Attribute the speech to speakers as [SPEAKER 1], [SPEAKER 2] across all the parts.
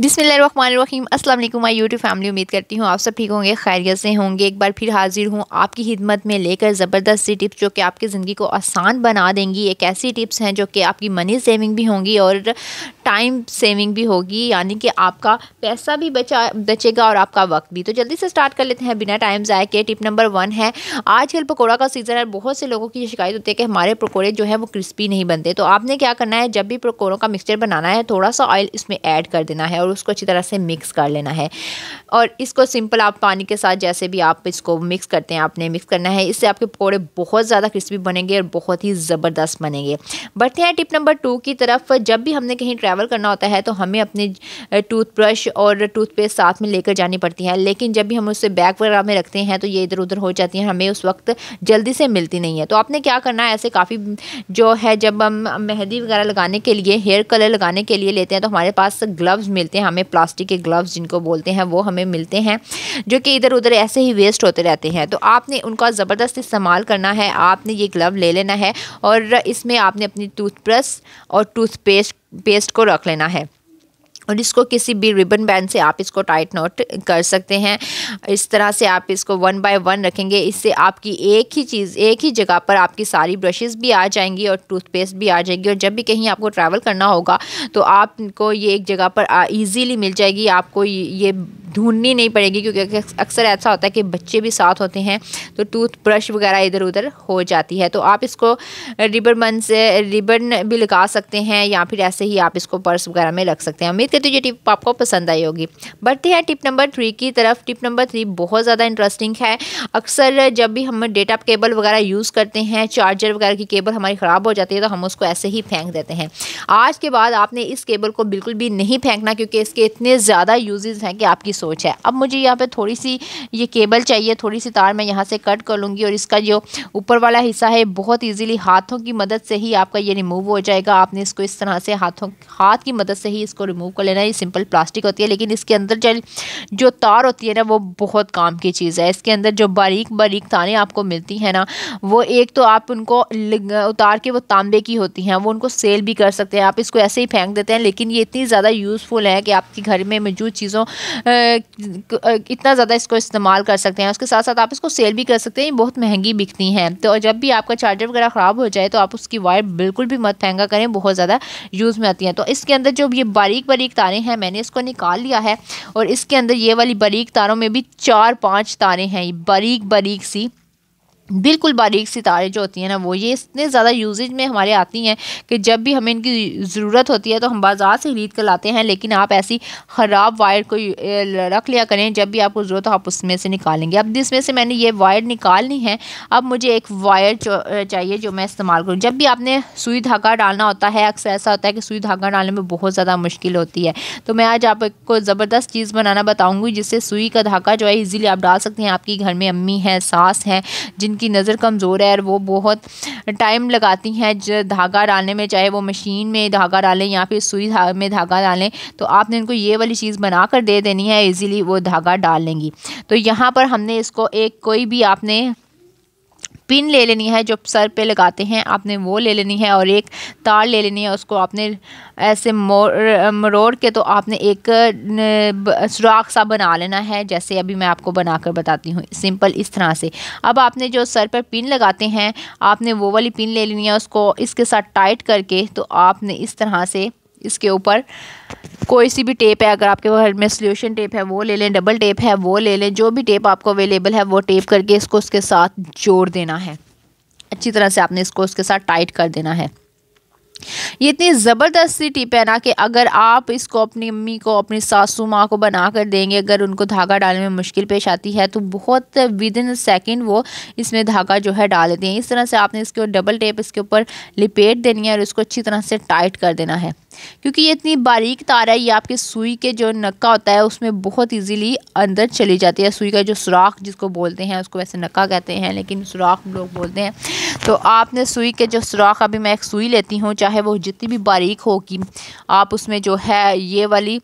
[SPEAKER 1] बिसमीम असल my YouTube family उम्मीद करती हूँ आप सब ठीक होंगे खैरियत से होंगे एक बार फिर हाजिर हूँ आपकी खिदमत में लेकर ज़बरदस्त सी टिप्स जो कि आपकी ज़िंदगी को आसान बना देंगी एक ऐसी टिप्स हैं जो कि आपकी मनी सेविंग भी होंगी और टाइम सेविंग भी होगी यानी कि आपका पैसा भी बचा बचेगा और आपका वक्त भी तो जल्दी से स्टार्ट कर लेते हैं बिना टाइम ज़ाय के टिप नंबर वन है आजकल पकौड़ा का सीज़न है बहुत से लोगों की शिकायत होती है कि हमारे पकौड़े जो है वो क्रिस्पी नहीं बनते तो आपने क्या करना है जब भी पकौड़ों का मिक्सचर बनाना है थोड़ा सा ऑयल इसमें ऐड कर देना है और उसको अच्छी तरह से मिक्स कर लेना है और इसको सिंपल आप पानी के साथ जैसे भी आप इसको मिक्स करते हैं आपने मिक्स करना है इससे आपके पकौड़े बहुत ज़्यादा क्रिस्पी बनेंगे और बहुत ही ज़बरदस्त बनेंगे बढ़ते हैं टिप नंबर टू की तरफ जब भी हमने कहीं ट्रैवल करना होता है तो हमें अपने टूथब्रश और टूथपेस्ट साथ में लेकर जानी पड़ती है लेकिन जब भी हम उसे बैग वगैरह में रखते हैं तो ये इधर उधर हो जाती है हमें उस वक्त जल्दी से मिलती नहीं है तो आपने क्या करना है ऐसे काफ़ी जो है जब हम मेहंदी वगैरह लगाने के लिए हेयर कलर लगाने के लिए लेते हैं तो हमारे पास ग्लव्स मिलते मिलते हैं हमें प्लास्टिक के ग्लव्स जिनको बोलते हैं वो हमें मिलते हैं जो कि इधर उधर ऐसे ही वेस्ट होते रहते हैं तो आपने उनका ज़बरदस्त इस्तेमाल करना है आपने ये ग्लव ले लेना है और इसमें आपने अपनी टूथब्रश और टूथपेस्ट पेस्ट को रख लेना है और इसको किसी भी रिबन बैंड से आप इसको टाइट नोट कर सकते हैं इस तरह से आप इसको वन बाय वन रखेंगे इससे आपकी एक ही चीज़ एक ही जगह पर आपकी सारी ब्रशेस भी आ जाएंगी और टूथपेस्ट भी आ जाएगी और जब भी कहीं आपको ट्रैवल करना होगा तो आपको ये एक जगह पर ईजीली मिल जाएगी आपको ये ढूंढनी नहीं पड़ेगी क्योंकि अक्सर ऐसा होता है कि बच्चे भी साथ होते हैं तो टूथब्रश वगैरह इधर उधर हो जाती है तो आप इसको रिबन बन से रिबन भी लगा सकते हैं या फिर ऐसे ही आप इसको पर्स वगैरह में रख सकते हैं उम्मीद करती हूँ ये टिप आपको पसंद आई होगी बढ़ते हैं टिप नंबर थ्री की तरफ टिप नंबर थ्री बहुत ज़्यादा इंटरेस्टिंग है अक्सर जब भी हम डेटा केबल वगैरह यूज़ करते हैं चार्जर वगैरह की केबल हमारी ख़राब हो जाती है तो हम उसको ऐसे ही फेंक देते हैं आज के बाद आपने इस केबल को बिल्कुल भी नहीं फेंकना क्योंकि इसके इतने ज़्यादा यूजेज़ हैं कि आपकी सोच है अब मुझे यहाँ पे थोड़ी सी ये केबल चाहिए थोड़ी सी तार मैं यहाँ से कट कर लूँगी और इसका जो ऊपर वाला हिस्सा है बहुत ईजिली हाथों की मदद से ही आपका ये रिमूव हो जाएगा आपने इसको इस तरह से हाथों हाथ की मदद से ही इसको रिमूव कर लेना ये सिंपल प्लास्टिक होती है लेकिन इसके अंदर जो तार होती है ना वो बहुत काम की चीज़ है इसके अंदर जो बारीक बारीक तारें आपको मिलती हैं ना वो एक तो आप उनको उतार के वो तांबे की होती हैं वो उनको सेल भी कर सकते हैं आप इसको ऐसे ही फेंक देते हैं लेकिन ये इतनी ज़्यादा यूज़फुल है कि आपके घर में मौजूद चीज़ों इतना ज़्यादा इसको इस्तेमाल कर सकते हैं उसके साथ साथ आप इसको सेल भी कर सकते हैं बहुत महंगी बिकती हैं तो जब भी आपका चार्जर वगैरह ख़राब हो जाए तो आप उसकी वायर बिल्कुल भी मत महंगा करें बहुत ज़्यादा यूज़ में आती हैं तो इसके अंदर जो ये बारीक बारीक तारें हैं मैंने इसको निकाल लिया है और इसके अंदर ये वाली बारीक तारों में भी चार पाँच तारें हैं ये बारीक बारीक सी बिल्कुल बारीक सितारे जो होती हैं ना वो ये इतने ज़्यादा यूजेज में हमारे आती हैं कि जब भी हमें इनकी ज़रूरत होती है तो हम बाज़ार से ख़रीद कर लाते हैं लेकिन आप ऐसी ख़राब वायर को रख लिया करें जब भी आपको ज़रूरत हो आप उसमें से निकालेंगे अब जिसमें से मैंने ये वायर निकालनी है अब मुझे एक वायर चाहिए जो मैं इस्तेमाल करूँ जब भी आपने सुई धागा डालना होता है अक्सर ऐसा होता है कि सुई धागा डालने में बहुत ज़्यादा मुश्किल होती है तो मैं आज आपको ज़बरदस्त चीज़ बनाना बताऊँगी जिससे सुई का धागा जो है ईज़िली आप डाल सकते हैं आपकी घर में अम्मी हैं सास हैं जिनकी उनकी नज़र कमज़ोर है और वो बहुत टाइम लगाती हैं धागा डालने में चाहे वो मशीन में धागा डालें या फिर सुई धा, में धागा डालें तो आपने उनको ये वाली चीज़ बना कर दे देनी है ईज़िली वो धागा डाल लेंगी तो यहाँ पर हमने इसको एक कोई भी आपने पिन ले लेनी है जो सर पे लगाते हैं आपने वो ले लेनी है और एक तार ले लेनी है उसको आपने ऐसे मोड़ मरोड़ के तो आपने एक सुराख सा बना लेना है जैसे अभी मैं आपको बनाकर बताती हूँ सिंपल इस तरह से अब आपने जो सर पर पिन लगाते हैं आपने वो वाली पिन ले लेनी है उसको इसके साथ टाइट करके तो आपने इस तरह से इसके ऊपर कोई सी भी टेप है अगर आपके घर में सोल्यूशन टेप है वो ले लें डबल टेप है वो ले लें जो भी टेप आपको अवेलेबल है वो टेप करके इसको उसके साथ जोड़ देना है अच्छी तरह से आपने इसको उसके साथ टाइट कर देना है ये इतनी ज़बरदस्त सी टिप है ना कि अगर आप इसको अपनी अम्मी को अपनी सासू माँ को बना कर देंगे अगर उनको धागा डालने में मुश्किल पेश आती है तो बहुत विद इन सेकेंड वो इसमें धागा जो है डाल देते हैं इस तरह से आपने इसके डबल टेप इसके ऊपर लिपेट देनी है और इसको अच्छी तरह से टाइट कर देना है क्योंकि ये इतनी बारीक तार है ये आपके सुई के जो नक्का होता है उसमें बहुत इजीली अंदर चली जाती है सुई का जो सुराख जिसको बोलते हैं उसको वैसे नक्का कहते हैं लेकिन सुराख लोग बोलते हैं तो आपने सुई के जो सुराख अभी मैं एक सुई लेती हूँ चाहे वो जितनी भी बारीक होगी आप उसमें जो है ये वाली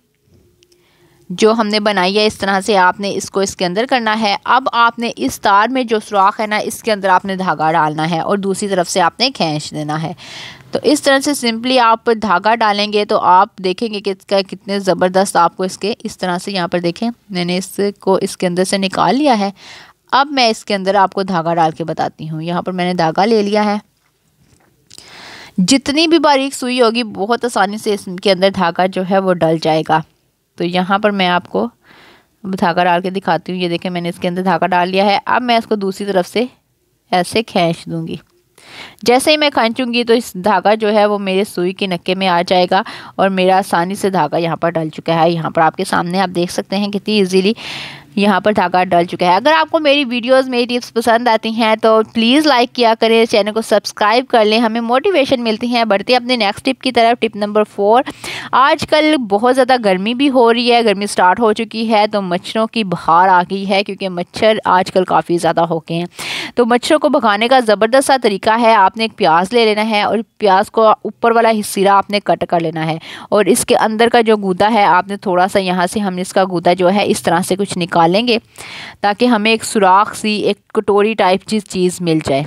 [SPEAKER 1] जो हमने बनाई है इस तरह से आपने इसको इसके अंदर करना है अब आपने इस तार में जो सुराख है ना इसके अंदर आपने धागा डालना है और दूसरी तरफ से आपने खींच देना है तो इस तरह से सिंपली आप धागा डालेंगे तो आप देखेंगे कि इसका कितने ज़बरदस्त आपको इसके इस तरह से यहाँ पर देखें मैंने इसको इसके अंदर से निकाल लिया है अब मैं इसके अंदर आपको धागा डाल के बताती हूँ यहाँ पर मैंने धागा ले लिया है जितनी भी बारीक सुई होगी बहुत आसानी से इसके अंदर धागा जो है वो डल जाएगा तो यहाँ पर मैं आपको धागा डाल के दिखाती हूँ ये देखें मैंने इसके अंदर धागा डाल लिया है अब मैं इसको दूसरी तरफ से ऐसे खींच दूँगी जैसे ही मैं खींचूँगी तो इस धागा जो है वो मेरे सुई के नक्के में आ जाएगा और मेरा आसानी से धागा यहाँ पर डल चुका है यहाँ पर आपके सामने आप देख सकते हैं कितनी ईजीली यहाँ पर धागा डल चुका है अगर आपको मेरी वीडियोस मेरी टिप्स पसंद आती हैं तो प्लीज़ लाइक किया करें चैनल को सब्सक्राइब कर लें हमें मोटिवेशन मिलती है बढ़ती अपने नेक्स्ट टिप की तरफ टिप नंबर फोर आजकल बहुत ज़्यादा गर्मी भी हो रही है गर्मी स्टार्ट हो चुकी है तो मच्छरों की बहार आ गई है क्योंकि मच्छर आजकल काफ़ी ज़्यादा हो गए हैं तो मच्छरों को भगाने का ज़बरदस्त सा तरीका है आपने एक प्याज ले लेना है और प्याज को ऊपर वाला हिस्सा आपने कट कर लेना है और इसके अंदर का जो गूदा है आपने थोड़ा सा यहाँ से हमने इसका गूदा जो है इस तरह से कुछ निकाल निकालेंगे ताकि हमें एक सुराख सी एक कटोरी टाइप की चीज़ मिल जाए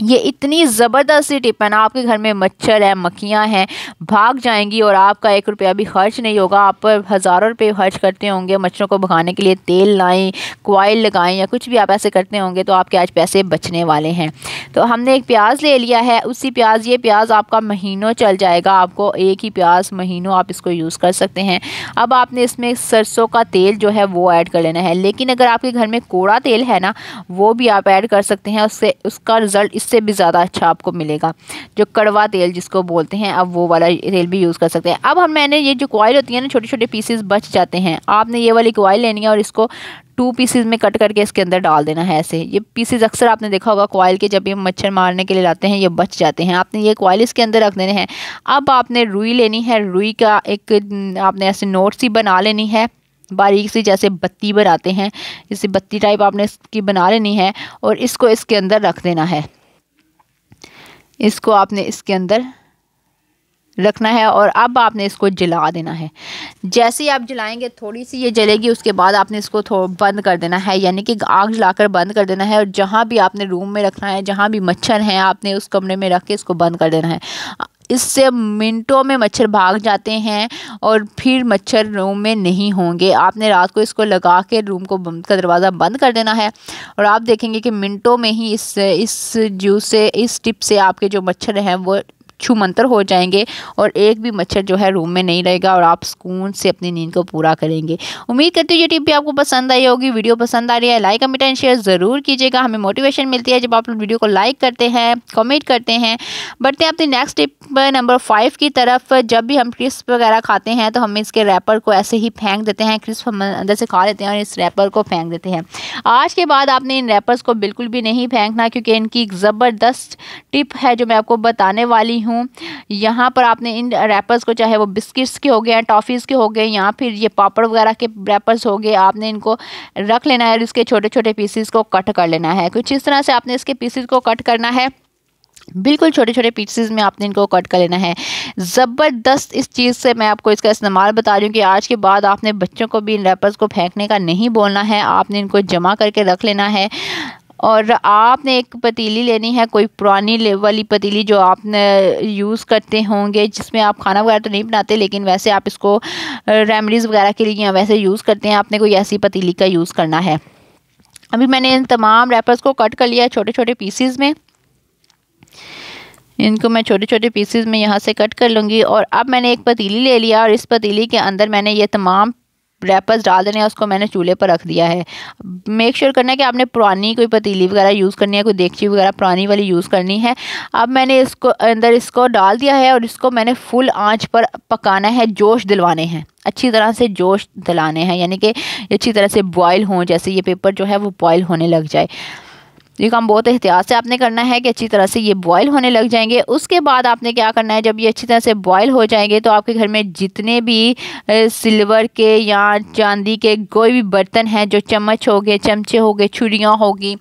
[SPEAKER 1] ये इतनी ज़बरदस्त सी टिप है ना आपके घर में मच्छर है मक्खियाँ हैं भाग जाएंगी और आपका एक रुपया भी खर्च नहीं होगा आप हज़ारों रुपये खर्च करते होंगे मच्छरों को भगाने के लिए तेल लाएँ क्वाइल लगाएं या कुछ भी आप ऐसे करते होंगे तो आपके आज पैसे बचने वाले हैं तो हमने एक प्याज ले लिया है उसी प्याज ये प्याज आपका महीनों चल जाएगा आपको एक ही प्याज महीनों आप इसको यूज़ कर सकते हैं अब आपने इसमें सरसों का तेल जो है वो ऐड कर लेना है लेकिन अगर आपके घर में कोड़ा तेल है ना वो भी आप ऐड कर सकते हैं उससे उसका रिज़ल्ट इससे भी ज़्यादा अच्छा आपको मिलेगा जो कड़वा तेल जिसको बोलते हैं अब वो वाला तेल भी यूज़ कर सकते हैं अब हम मैंने ये जो कॉइल होती है ना छोटे छोटे पीसेस बच जाते हैं आपने ये वाली कोयल लेनी है और इसको टू पीसीज़ में कट करके इसके अंदर डाल देना है ऐसे ये पीसेज अक्सर आपने देखा होगा कोयल के जब ये मच्छर मारने के लिए लाते हैं ये बच जाते हैं आपने ये कॉइल इसके अंदर रख देने हैं अब आपने रुई लेनी है रुई का एक आपने ऐसे नोट सी बना लेनी है बारीक सी जैसे बत्ती बनाते हैं जैसे बत्ती टाइप आपने इसकी बना लेनी है और इसको इसके अंदर रख देना है इसको आपने इसके अंदर रखना है और अब आपने इसको जला देना है जैसे ही आप जलाएंगे थोड़ी सी ये जलेगी उसके बाद आपने इसको बंद कर देना है यानी कि आग जलाकर बंद कर देना है और जहाँ भी आपने रूम में रखना है जहाँ भी मच्छर हैं आपने उस कमरे में रख के इसको बंद कर देना है इससे मिनटों में मच्छर भाग जाते हैं और फिर मच्छर रूम में नहीं होंगे आपने रात को इसको लगा के रूम को का दरवाज़ा बंद कर देना है और आप देखेंगे कि मिनटों में ही इस इस जूस से इस टिप से आपके जो मच्छर हैं वो छू मंतर हो जाएंगे और एक भी मच्छर जो है रूम में नहीं रहेगा और आप सुकून से अपनी नींद को पूरा करेंगे उम्मीद करती हूँ ये टिप भी आपको पसंद आई होगी वीडियो पसंद आ रही है लाइक कमेंट एंड शेयर ज़रूर कीजिएगा हमें मोटिवेशन मिलती है जब आप वीडियो को लाइक करते हैं कमेंट करते हैं बढ़ते हैं अपनी नेक्स्ट टिप नंबर फाइव की तरफ जब भी हम क्रिस्प वगैरह खाते हैं तो हम इसके रैपर को ऐसे ही फेंक देते हैं क्रिस्प हम अंदर से खा लेते हैं और इस रैपर को फेंक देते हैं आज के बाद आपने इन रैपर्स को बिल्कुल भी नहीं फेंकना क्योंकि इनकी ज़बरदस्त टिप है जो मैं आपको बताने वाली हूँ हूँ यहाँ पर आपने इन रैपर्स को चाहे वो बिस्किट्स के हो गए टॉफ़ीज़ के हो गए या फिर ये पापड़ वगैरह के रैपर्स हो गए आपने इनको रख लेना है और इसके छोटे छोटे पीसीस को कट कर लेना है कुछ इस तरह से आपने इसके पीसीस को कट करना है बिल्कुल छोटे छोटे पीसेस में आपने इनको कट कर लेना है ज़बरदस्त इस चीज़ से मैं आपको इसका इस्तेमाल बता रही हूँ कि आज के बाद आपने बच्चों को भी इन रैपर्स को फेंकने का नहीं बोलना है आपने इनको जमा करके रख लेना है और आपने एक पतीली लेनी है कोई पुरानी वाली पतीली जो आपने यूज़ करते होंगे जिसमें आप खाना वगैरह तो नहीं बनाते लेकिन वैसे आप इसको रेमडीज़ वगैरह के लिए वैसे यूज़ करते हैं आपने कोई ऐसी पतीली का यूज़ करना है अभी मैंने इन तमाम रैपर्स को कट कर लिया है छोटे छोटे पीसीज में इनको मैं छोटे छोटे पीसीज में यहाँ से कट कर लूँगी और अब मैंने एक पतीली ले लिया और इस पतीली के अंदर मैंने ये तमाम रैपर्स डाल देने हैं उसको मैंने चूल्हे पर रख दिया है मेक श्योर sure करना है कि आपने पुरानी कोई पतीली वगैरह यूज़ करनी है कोई देखची वगैरह पुरानी वाली यूज़ करनी है अब मैंने इसको अंदर इसको डाल दिया है और इसको मैंने फुल आँच पर पकाना है जोश दिलवाने हैं अच्छी तरह से जोश दिलाने हैं यानी कि अच्छी तरह से बॉयल हों जैसे ये पेपर जो है वो बॉयल होने लग जाए ये काम बहुत एहतियात से आपने करना है कि अच्छी तरह से ये बॉयल होने लग जाएंगे उसके बाद आपने क्या करना है जब ये अच्छी तरह से बॉयल हो जाएंगे तो आपके घर में जितने भी सिल्वर के या चांदी के कोई भी बर्तन हैं जो चम्मच हो गए चमचे हो गए छुरियाँ होगी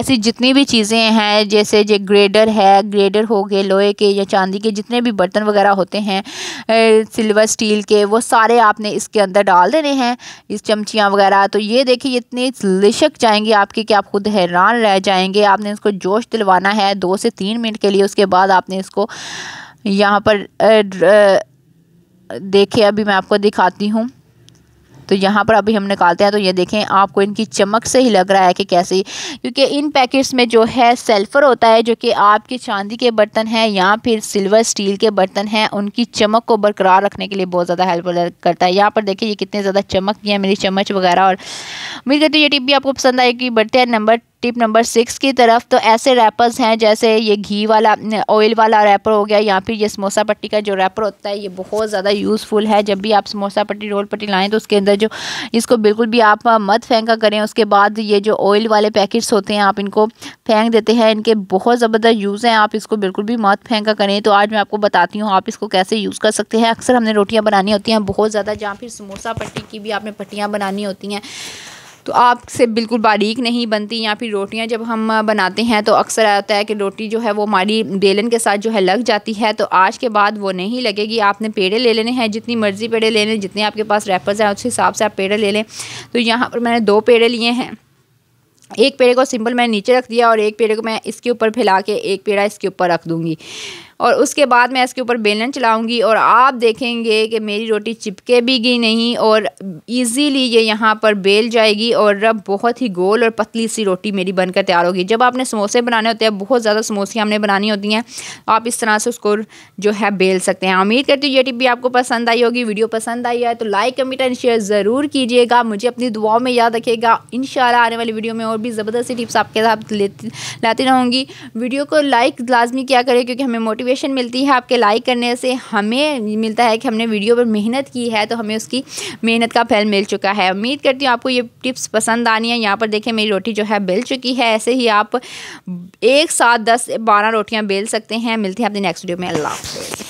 [SPEAKER 1] ऐसी जितनी भी चीज़ें हैं जैसे जो ग्रेडर है ग्रेडर हो गए लोहे के या चांदी के जितने भी बर्तन वगैरह होते हैं सिल्वर स्टील के वो सारे आपने इसके अंदर डाल देने हैं इस चमचियाँ वगैरह तो ये देखिए इतनी लिशक जाएंगी आपकी कि आप खुद हैरान रह जाए जाएंगे आपने इसको जोश दिलवाना है दो से तीन मिनट के लिए उसके बाद आपने इसको यहाँ पर देखिए अभी मैं आपको दिखाती हूँ तो यहाँ पर अभी हम निकालते हैं तो ये देखें आपको इनकी चमक से ही लग रहा है कि कैसे क्योंकि इन पैकेट्स में जो है सल्फ़र होता है जो कि आपके चांदी के बर्तन हैं या फिर सिल्वर स्टील के बर्तन हैं उनकी चमक को बरकरार रखने के लिए बहुत ज़्यादा हेल्प करता है यहाँ पर देखिए ये कितने ज़्यादा चमक दिया मेरी चम्मच वगैरह और उम्मीद करती हूँ ये टिप भी आपको पसंद आएगी बढ़ते हैं नंबर टिप नंबर सिक्स की तरफ तो ऐसे रैपर्स हैं जैसे ये घी वाला ऑयल वाला रैपर हो गया या फिर ये समोसा पट्टी का जो रैपर होता है ये बहुत ज़्यादा यूज़फुल है जब भी आप समोसा पट्टी रोल पट्टी लाएँ तो उसके अंदर जो इसको बिल्कुल भी आप मत फेंका करें उसके बाद ये जो ऑयल वाले पैकेट्स होते हैं आप इनको फेंक देते हैं इनके बहुत ज़बरदस्त यूज़ हैं आप इसको बिल्कुल भी मत फेंका करें तो आज मैं आपको बताती हूँ आप इसको कैसे यूज़ कर सकते हैं अक्सर हमने रोटियाँ बनानी होती हैं बहुत ज़्यादा जहाँ फिर समोसा पट्टी की भी आपने पट्टियाँ बनानी होती हैं तो आपसे बिल्कुल बारीक नहीं बनती या फिर रोटियां जब हम बनाते हैं तो अक्सर आता है कि रोटी जो है वो हमारी बेलन के साथ जो है लग जाती है तो आज के बाद वो नहीं लगेगी आपने पेड़े ले लेने हैं जितनी मर्ज़ी पेड़े ले लें जितने आपके पास रेपर्स हैं उस हिसाब से आप पेड़े ले लें तो यहाँ पर मैंने दो पेड़े लिए हैं एक पेड़े को सिंपल मैंने नीचे रख दिया और एक पेड़े को मैं इसके ऊपर फैला के एक पेड़ा इसके ऊपर रख दूँगी और उसके बाद मैं इसके ऊपर बेलन चलाऊँगी और आप देखेंगे कि मेरी रोटी चिपके भी गई नहीं और ईज़ीली ये यहाँ पर बेल जाएगी और रब बहुत ही गोल और पतली सी रोटी मेरी बनकर तैयार होगी जब आपने समोसे बनाने होते हैं बहुत ज़्यादा समोसे हमने बनानी होती हैं आप इस तरह से उसको जो है बेल सकते हैं उम्मीद करती हूँ ये टिप भी आपको पसंद आई होगी वीडियो पसंद आई है तो लाइक कमेंट एंड शेयर ज़रूर कीजिएगा मुझे अपनी दुआओं में याद रखिएगा इन आने वाली वीडियो में और भी ज़बरदस्ती टिप्स आपके साथ लाती रहूँगी वीडियो को लाइक लाजमी क्या करें क्योंकि हमें मोटिवेट मोटिवेशन मिलती है आपके लाइक करने से हमें मिलता है कि हमने वीडियो पर मेहनत की है तो हमें उसकी मेहनत का फल मिल चुका है उम्मीद करती हूँ आपको ये टिप्स पसंद आनी है यहाँ पर देखें मेरी रोटी जो है बेल चुकी है ऐसे ही आप एक साथ दस बारह रोटियाँ बेल सकते हैं मिलती हैं आपने नेक्स्ट वीडियो में अल्लाह हाफ़